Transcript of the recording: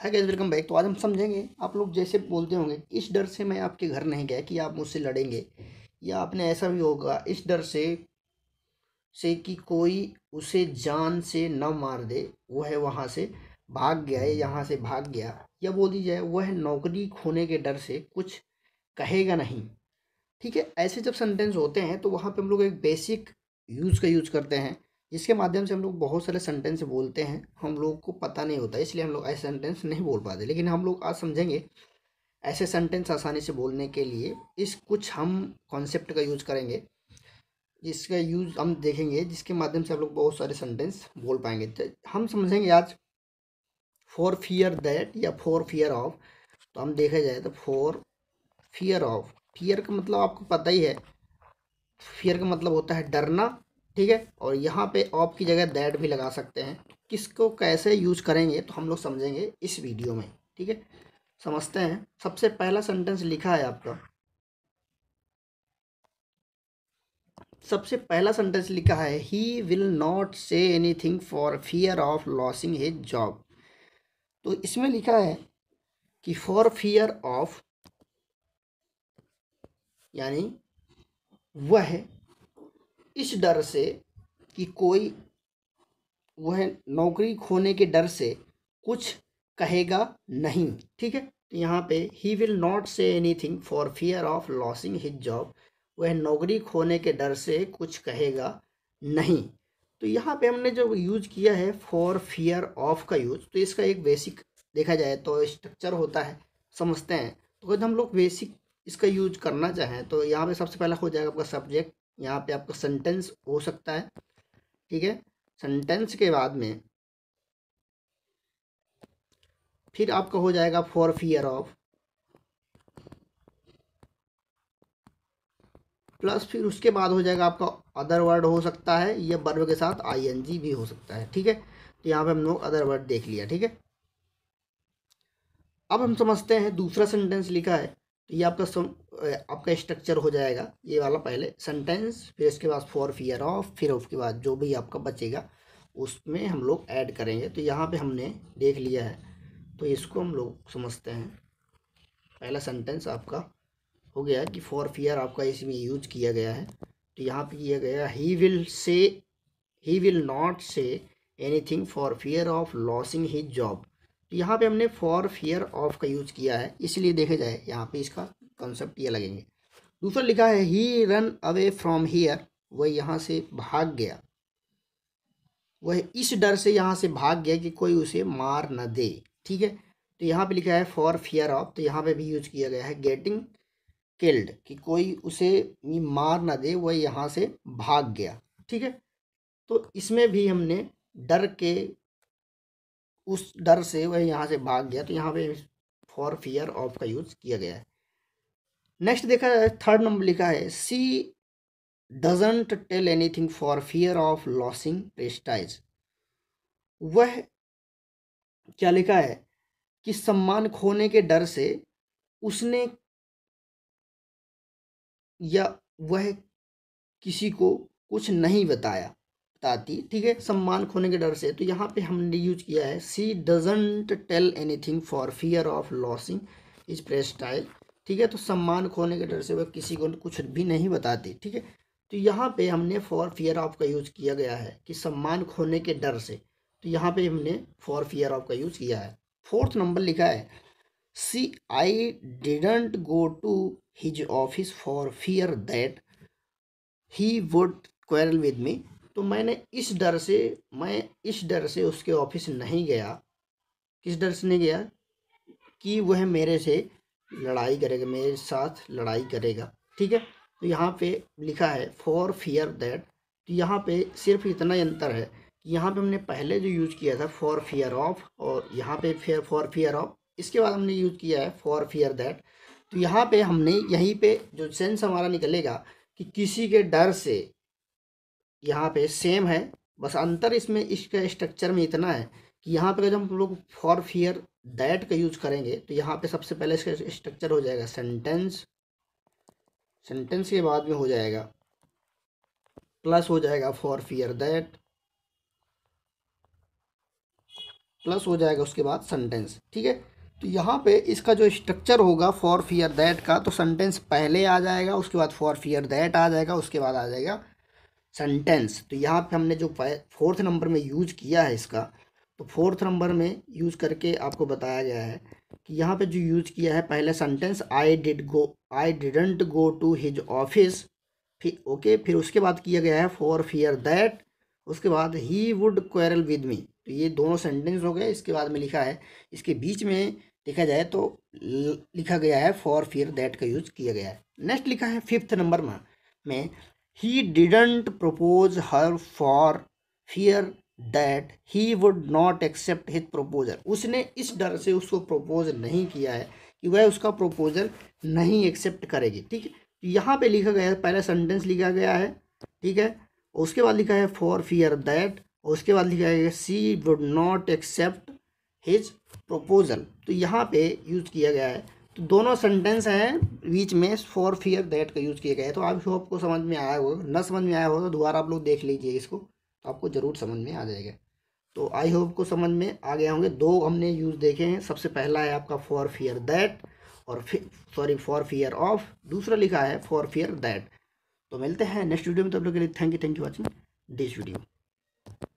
Hi guys welcome back तो आज हम समझेंगे आप लोग जैसे बोलते होंगे इस डर से मैं आपके घर नहीं गया कि आप मुझसे लड़ेंगे या आपने ऐसा भी होगा इस डर से से कि कोई उसे जान से न मार दे वह वहाँ से भाग गया है यहाँ से भाग गया या बोल दी जाए वह नौकरी खोने के डर से कुछ कहेगा नहीं ठीक है ऐसे जब सेंटेंस होते हैं तो वहाँ पे हम लोग एक बेसिक यूज़ का यूज़ करते हैं इसके माध्यम से हम लोग बहुत सारे सेंटेंस बोलते हैं हम लोग को पता नहीं होता इसलिए हम लोग ऐसे सेंटेंस नहीं बोल पाते लेकिन हम लोग आज समझेंगे ऐसे सेंटेंस आसानी से बोलने के लिए इस कुछ हम कॉन्सेप्ट का यूज करेंगे जिसका यूज़ हम देखेंगे जिसके माध्यम से हम लोग बहुत सारे सेंटेंस बोल पाएंगे तो हम समझेंगे आज फॉर फियर दैट या फॉर फियर ऑफ तो हम देखा जाए तो फॉर फियर ऑफ फियर का मतलब आपको पता ही है फियर का मतलब होता है डरना ठीक है और यहाँ पे ऑफ की जगह दैट भी लगा सकते हैं किसको कैसे यूज करेंगे तो हम लोग समझेंगे इस वीडियो में ठीक है समझते हैं सबसे पहला सेंटेंस लिखा है आपका सबसे पहला सेंटेंस लिखा है he will not say anything for fear of losing his job तो इसमें लिखा है कि फॉर फियर ऑफ यानी वह इस डर से कि कोई वह नौकरी खोने के डर से कुछ कहेगा नहीं ठीक है तो यहाँ पे he will not say anything for fear of losing his job वह नौकरी खोने के डर से कुछ कहेगा नहीं तो यहाँ पे हमने जो यूज किया है फॉर फियर ऑफ का यूज तो इसका एक बेसिक देखा जाए तो स्ट्रक्चर होता है समझते हैं तो अगर हम लोग बेसिक इसका यूज करना चाहें तो यहाँ पे सबसे पहला हो जाएगा आपका सब्जेक्ट यहाँ पे आपका सेंटेंस हो सकता है ठीक है सेंटेंस के बाद में फिर आपका हो जाएगा फॉर फियर ऑफ प्लस फिर उसके बाद हो जाएगा आपका अदर वर्ड हो सकता है या बर्व के साथ आईएनजी भी हो सकता है ठीक है तो यहाँ पे हम लोग अदर वर्ड देख लिया ठीक है अब हम समझते हैं दूसरा सेंटेंस लिखा है तो ये आपका सम आपका स्ट्रक्चर हो जाएगा ये वाला पहले सेंटेंस फिर इसके बाद फॉर फियर ऑफ फिर उसके बाद जो भी आपका बचेगा उसमें हम लोग ऐड करेंगे तो यहाँ पे हमने देख लिया है तो इसको हम लोग समझते हैं पहला सेंटेंस आपका हो गया कि फॉर फियर आपका इसमें यूज किया गया है तो यहाँ पे किया गया he will say he will not say any for fear of losing his job तो यहाँ पे हमने फॉर फियर ऑफ का यूज किया है इसलिए देखे जाए यहाँ पे इसका कॉन्सेप्ट ये लगेंगे दूसरा लिखा है he run away from here वह यहाँ से भाग गया वह इस डर से यहाँ से भाग गया कि कोई उसे मार न दे ठीक है तो यहाँ पे लिखा है फॉर फियर ऑफ तो यहाँ पे भी यूज किया गया है गेटिंग किल्ड कि कोई उसे मार ना दे वह यहाँ से भाग गया ठीक है तो इसमें भी हमने डर के उस डर से वह यहाँ से भाग गया तो यहाँ पे फॉर फियर ऑफ का यूज़ किया गया है नेक्स्ट देखा जाए थर्ड नंबर लिखा है she doesn't tell anything for fear of losing prestige वह क्या लिखा है कि सम्मान खोने के डर से उसने या वह किसी को कुछ नहीं बताया ताती ठीक है सम्मान खोने के डर से तो यहाँ पे हमने यूज किया है she doesn't tell anything for fear of losing is prestige ठीक है तो सम्मान खोने के डर से वह किसी को कुछ भी नहीं बताती ठीक है तो यहाँ पे हमने फॉर फियर ऑफ का यूज़ किया गया है कि सम्मान खोने के डर से तो यहाँ पे हमने फॉर फियर ऑफ का यूज़ किया है फोर्थ नंबर लिखा है she I didn't go to his office for fear that he would quarrel with me तो मैंने इस डर से मैं इस डर से उसके ऑफिस नहीं गया किस डर से नहीं गया कि वह मेरे से लड़ाई करेगा मेरे साथ लड़ाई करेगा ठीक है तो यहाँ पे लिखा है फॉर फियर दैट तो यहाँ पे सिर्फ इतना अंतर है कि यहाँ पे हमने पहले जो यूज़ किया था फॉर फियर ऑफ और यहाँ पे फेयर फॉर फियर ऑफ इसके बाद हमने यूज़ किया है फॉर फियर दैट तो यहाँ पे हमने यहीं पे जो सेंस हमारा निकलेगा कि किसी के डर से यहाँ पे सेम है बस अंतर इसमें इसके स्ट्रक्चर में इतना है कि यहाँ पे जब हम लोग फॉर फियर दैट का यूज करेंगे तो यहाँ पे सबसे पहले इसका स्ट्रक्चर हो जाएगा सेंटेंस सेंटेंस के बाद में हो जाएगा प्लस हो जाएगा फॉर फियर दैट प्लस हो जाएगा उसके बाद सेंटेंस ठीक है तो यहाँ पे इसका जो स्ट्रक्चर होगा फॉर फियर दैट का तो सेंटेंस पहले आ जाएगा उसके बाद फॉर फियर दैट आ जाएगा उसके बाद आ जाएगा सेंटेंस तो यहाँ पे हमने जो फोर्थ नंबर में यूज किया है इसका तो फोर्थ नंबर में यूज करके आपको बताया गया है कि यहाँ पे जो यूज किया है पहले sentence I did go I didn't go to his office फिर ओके फिर उसके बाद किया गया है फॉर फियर दैट उसके बाद he would quarrel with me तो ये दोनों सेंटेंस हो गए इसके बाद में लिखा है इसके बीच में देखा जाए तो लिखा गया है फॉर फियर दैट का यूज किया गया है नेक्स्ट लिखा है फिफ्थ नंबर में He didn't propose her for fear that he would not accept his proposal. उसने इस डर से उसको प्रपोज नहीं किया है कि वह उसका प्रपोजल नहीं एक्सेप्ट करेगी ठीक है यहाँ पे लिखा गया है पहला सेंटेंस लिखा गया है ठीक है उसके बाद लिखा है फॉर फियर दैट उसके बाद लिखा है she would not accept his proposal तो यहाँ पे यूज़ किया गया है तो दोनों सेंटेंस हैं बीच में फॉर फियर दैट का यूज़ किया गया है तो आप जो आपको समझ में आया होगा न समझ में आया होगा तो दोबारा आप लोग देख लीजिए इसको तो आपको ज़रूर समझ में आ जाएगा तो आई होप को समझ में आ गए होंगे दो हमने यूज़ देखे हैं सबसे पहला है आपका फॉर फियर दैट और सॉरी फॉर फियर ऑफ दूसरा लिखा है फॉर फियर दैट तो मिलते हैं नेक्स्ट वीडियो में तब लोग के लिए thank you thank you watching this video